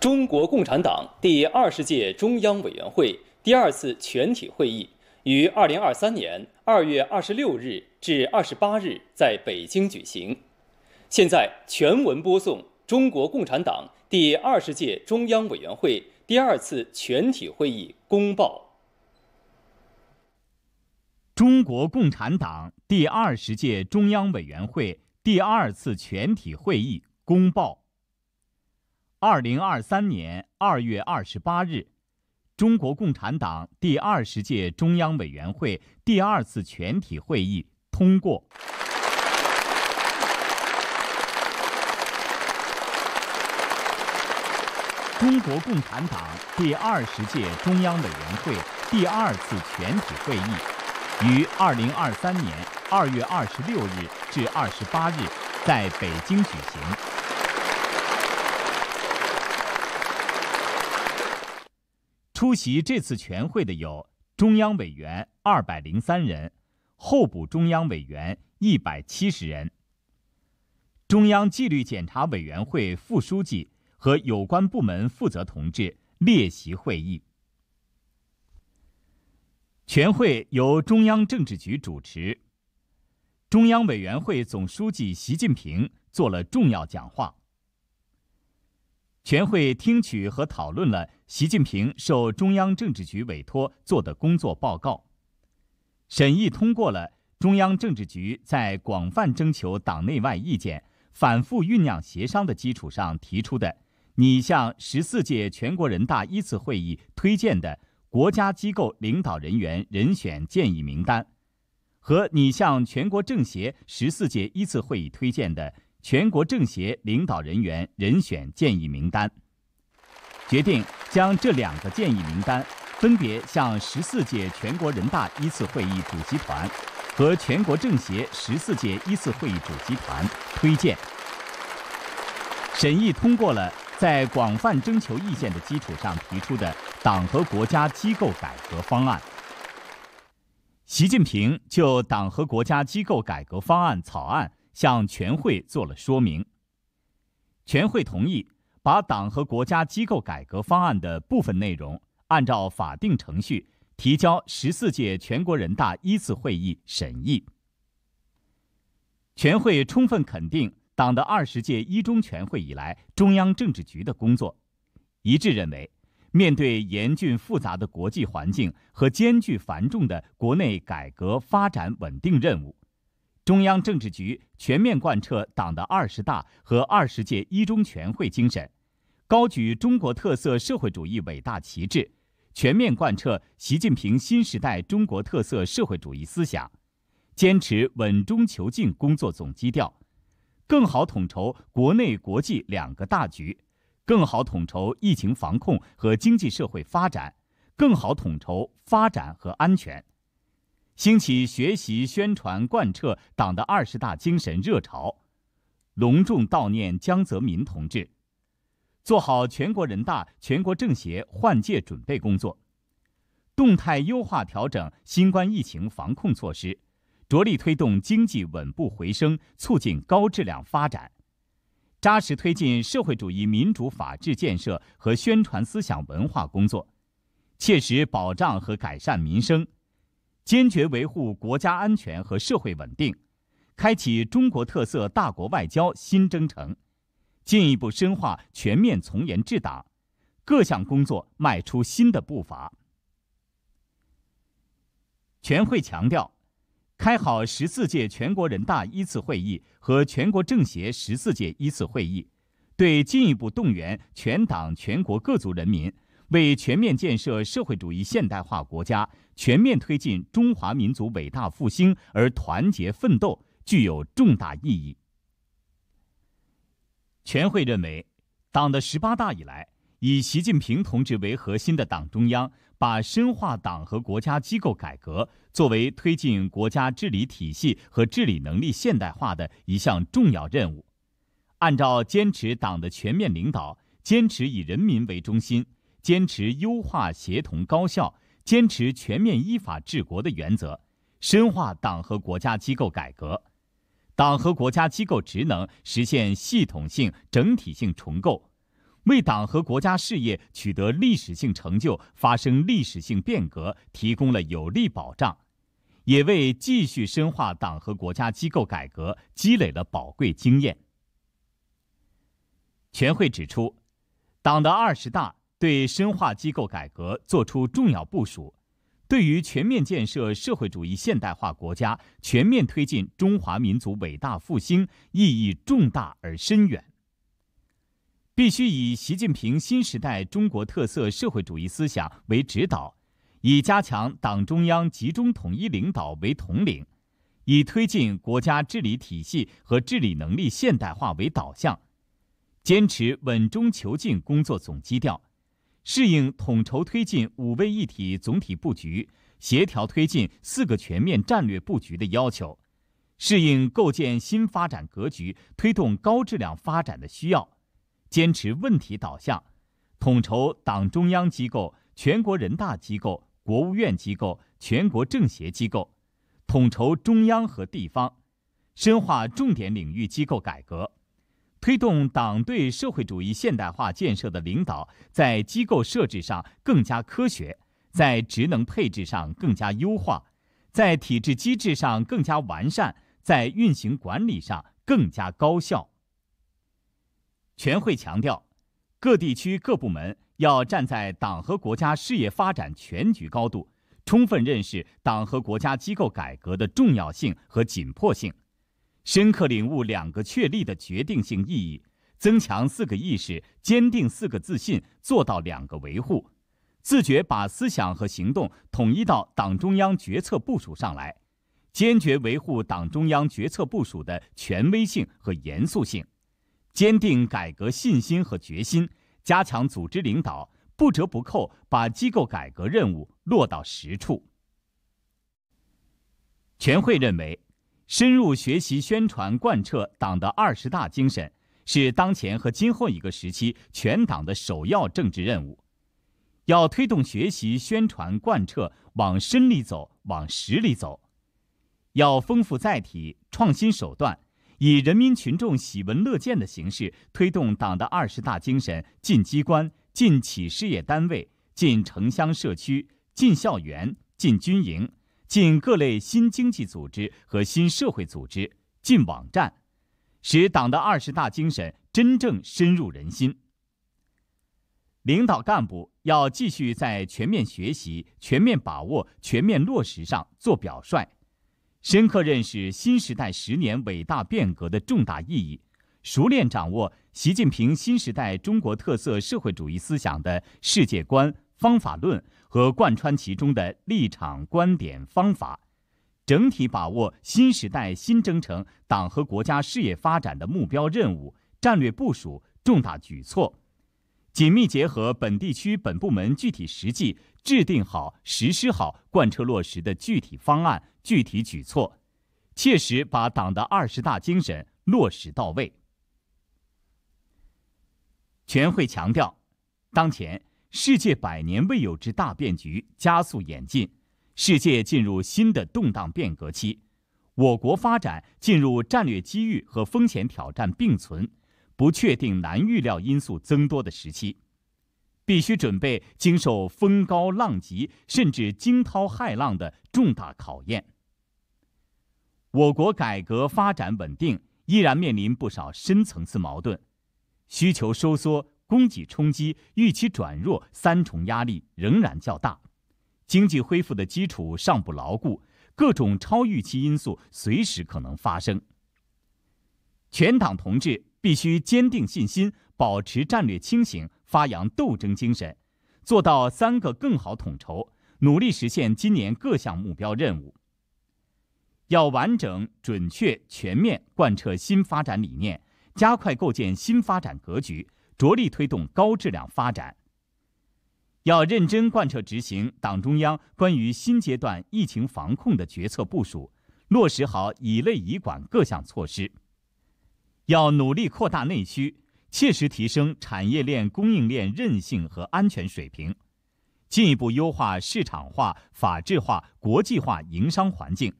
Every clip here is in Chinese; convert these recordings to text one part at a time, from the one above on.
中国共产党第二十届中央委员会第二次全体会议于二零二三年二月二十六日至二十八日在北京举行。现在全文播送中国共产党第二十届中央委员会第二次全体会议公报。中国共产党第二十届中央委员会第二次全体会议公报。二零二三年二月二十八日，中国共产党第二十届中央委员会第二次全体会议通过。中国共产党第二十届中央委员会第二次全体会议于二零二三年二月二十六日至二十八日在北京举行。出席这次全会的有中央委员二百零三人，候补中央委员一百七十人。中央纪律检查委员会副书记和有关部门负责同志列席会议。全会由中央政治局主持，中央委员会总书记习近平作了重要讲话。全会听取和讨论了。习近平受中央政治局委托做的工作报告，审议通过了中央政治局在广泛征求党内外意见、反复酝酿协商的基础上提出的你向十四届全国人大一次会议推荐的国家机构领导人员人选建议名单，和你向全国政协十四届一次会议推荐的全国政协领导人员人选建议名单。决定将这两个建议名单分别向十四届全国人大一次会议主席团和全国政协十四届一次会议主席团推荐。审议通过了在广泛征求意见的基础上提出的党和国家机构改革方案。习近平就党和国家机构改革方案草案向全会作了说明。全会同意。把党和国家机构改革方案的部分内容，按照法定程序提交十四届全国人大一次会议审议。全会充分肯定党的二十届一中全会以来中央政治局的工作，一致认为，面对严峻复杂的国际环境和艰巨繁重的国内改革发展稳定任务。中央政治局全面贯彻党的二十大和二十届一中全会精神，高举中国特色社会主义伟大旗帜，全面贯彻习近平新时代中国特色社会主义思想，坚持稳中求进工作总基调，更好统筹国内国际两个大局，更好统筹疫情防控和经济社会发展，更好统筹发展和安全。兴起学习宣传贯彻党的二十大精神热潮，隆重悼念江泽民同志，做好全国人大、全国政协换届准备工作，动态优化调整新冠疫情防控措施，着力推动经济稳步回升，促进高质量发展，扎实推进社会主义民主法治建设和宣传思想文化工作，切实保障和改善民生。坚决维护国家安全和社会稳定，开启中国特色大国外交新征程，进一步深化全面从严治党，各项工作迈出新的步伐。全会强调，开好十四届全国人大一次会议和全国政协十四届一次会议，对进一步动员全党全国各族人民。为全面建设社会主义现代化国家、全面推进中华民族伟大复兴而团结奋斗，具有重大意义。全会认为，党的十八大以来，以习近平同志为核心的党中央把深化党和国家机构改革作为推进国家治理体系和治理能力现代化的一项重要任务，按照坚持党的全面领导、坚持以人民为中心。坚持优化协同高效、坚持全面依法治国的原则，深化党和国家机构改革，党和国家机构职能实现系统性、整体性重构，为党和国家事业取得历史性成就、发生历史性变革提供了有力保障，也为继续深化党和国家机构改革积累了宝贵经验。全会指出，党的二十大。对深化机构改革作出重要部署，对于全面建设社会主义现代化国家、全面推进中华民族伟大复兴意义重大而深远。必须以习近平新时代中国特色社会主义思想为指导，以加强党中央集中统一领导为统领，以推进国家治理体系和治理能力现代化为导向，坚持稳中求进工作总基调。适应统筹推进“五位一体”总体布局、协调推进“四个全面”战略布局的要求，适应构建新发展格局、推动高质量发展的需要，坚持问题导向，统筹党中央机构、全国人大机构、国务院机构、全国政协机构，统筹中央和地方，深化重点领域机构改革。推动党对社会主义现代化建设的领导，在机构设置上更加科学，在职能配置上更加优化，在体制机制上更加完善，在运行管理上更加高效。全会强调，各地区各部门要站在党和国家事业发展全局高度，充分认识党和国家机构改革的重要性和紧迫性。深刻领悟“两个确立”的决定性意义，增强“四个意识”，坚定“四个自信”，做到“两个维护”，自觉把思想和行动统一到党中央决策部署上来，坚决维护党中央决策部署的权威性和严肃性，坚定改革信心和决心，加强组织领导，不折不扣把机构改革任务落到实处。全会认为。深入学习宣传贯彻党的二十大精神，是当前和今后一个时期全党的首要政治任务。要推动学习宣传贯彻往深里走、往实里走，要丰富载体、创新手段，以人民群众喜闻乐见的形式，推动党的二十大精神进机关、进企事业单位、进城乡社区、进校园、进军营。进各类新经济组织和新社会组织，进网站，使党的二十大精神真正深入人心。领导干部要继续在全面学习、全面把握、全面落实上做表率，深刻认识新时代十年伟大变革的重大意义，熟练掌握习近平新时代中国特色社会主义思想的世界观。方法论和贯穿其中的立场观点方法，整体把握新时代新征程党和国家事业发展的目标任务、战略部署、重大举措，紧密结合本地区本部门具体实际，制定好、实施好、贯彻落实的具体方案、具体举措，切实把党的二十大精神落实到位。全会强调，当前。世界百年未有之大变局加速演进，世界进入新的动荡变革期，我国发展进入战略机遇和风险挑战并存、不确定难预料因素增多的时期，必须准备经受风高浪急甚至惊涛骇浪的重大考验。我国改革发展稳定依然面临不少深层次矛盾，需求收缩。供给冲击、预期转弱三重压力仍然较大，经济恢复的基础尚不牢固，各种超预期因素随时可能发生。全党同志必须坚定信心，保持战略清醒，发扬斗争精神，做到三个更好统筹，努力实现今年各项目标任务。要完整、准确、全面贯彻新发展理念，加快构建新发展格局。着力推动高质量发展。要认真贯彻执行党中央关于新阶段疫情防控的决策部署，落实好“以类以管”各项措施。要努力扩大内需，切实提升产业链供应链韧性和安全水平，进一步优化市场化、法治化、国际化营商环境，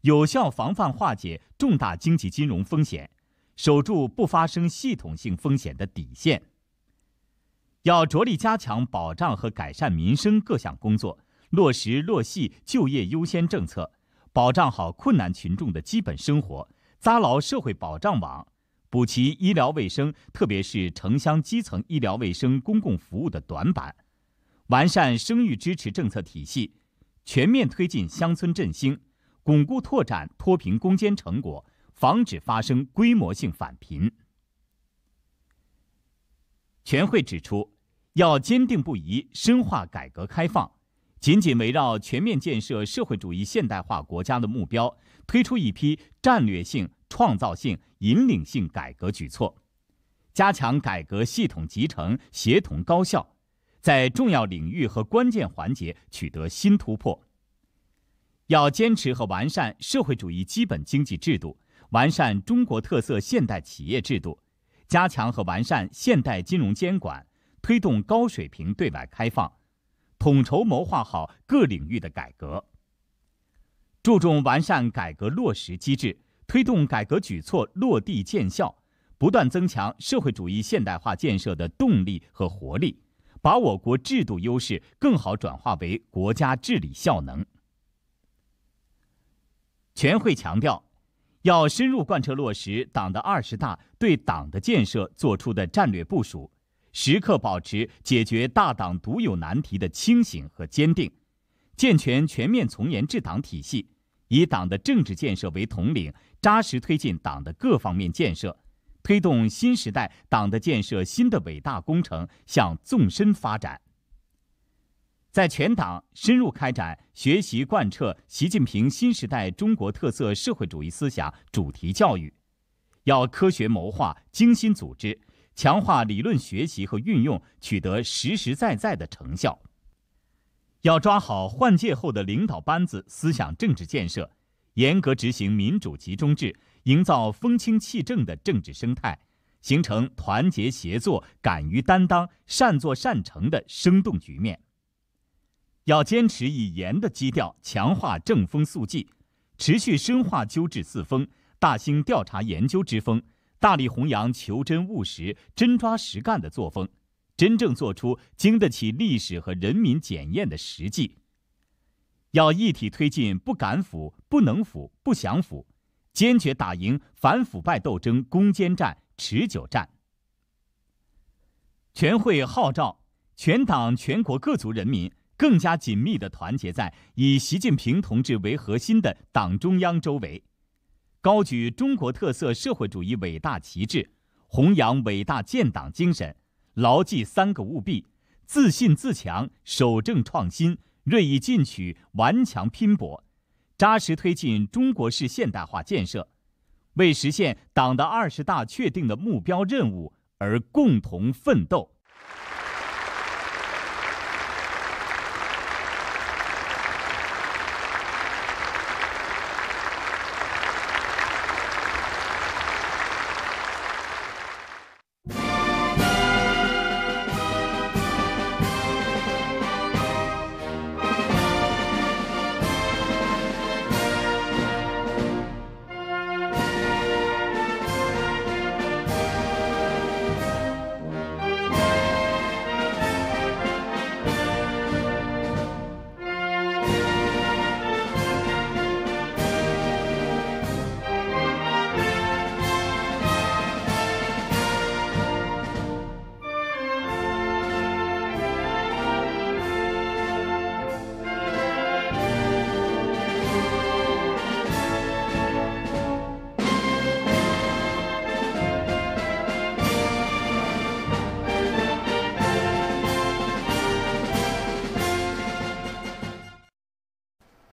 有效防范化解重大经济金融风险。守住不发生系统性风险的底线。要着力加强保障和改善民生各项工作，落实落细就业优先政策，保障好困难群众的基本生活，扎牢社会保障网，补齐医疗卫生特别是城乡基层医疗卫生公共服务的短板，完善生育支持政策体系，全面推进乡村振兴，巩固拓展脱贫攻坚成果。防止发生规模性返贫。全会指出，要坚定不移深化改革开放，紧紧围绕全面建设社会主义现代化国家的目标，推出一批战略性、创造性、引领性改革举措，加强改革系统集成、协同高效，在重要领域和关键环节取得新突破。要坚持和完善社会主义基本经济制度。完善中国特色现代企业制度，加强和完善现代金融监管，推动高水平对外开放，统筹谋划好各领域的改革，注重完善改革落实机制，推动改革举措落地见效，不断增强社会主义现代化建设的动力和活力，把我国制度优势更好转化为国家治理效能。全会强调。要深入贯彻落实党的二十大对党的建设作出的战略部署，时刻保持解决大党独有难题的清醒和坚定，健全全面从严治党体系，以党的政治建设为统领，扎实推进党的各方面建设，推动新时代党的建设新的伟大工程向纵深发展。在全党深入开展学习贯彻习近平新时代中国特色社会主义思想主题教育，要科学谋划、精心组织，强化理论学习和运用，取得实实在在的成效。要抓好换届后的领导班子思想政治建设，严格执行民主集中制，营造风清气正的政治生态，形成团结协作、敢于担当、善作善成的生动局面。要坚持以严的基调强化正风肃纪，持续深化纠治四风，大兴调查研究之风，大力弘扬求真务实、真抓实干的作风，真正做出经得起历史和人民检验的实际。要一体推进不敢腐、不能腐、不想腐，坚决打赢反腐败斗争攻坚战、持久战。全会号召，全党全国各族人民。更加紧密地团结在以习近平同志为核心的党中央周围，高举中国特色社会主义伟大旗帜，弘扬伟大建党精神，牢记三个务必，自信自强、守正创新、锐意进取、顽强拼搏，扎实推进中国式现代化建设，为实现党的二十大确定的目标任务而共同奋斗。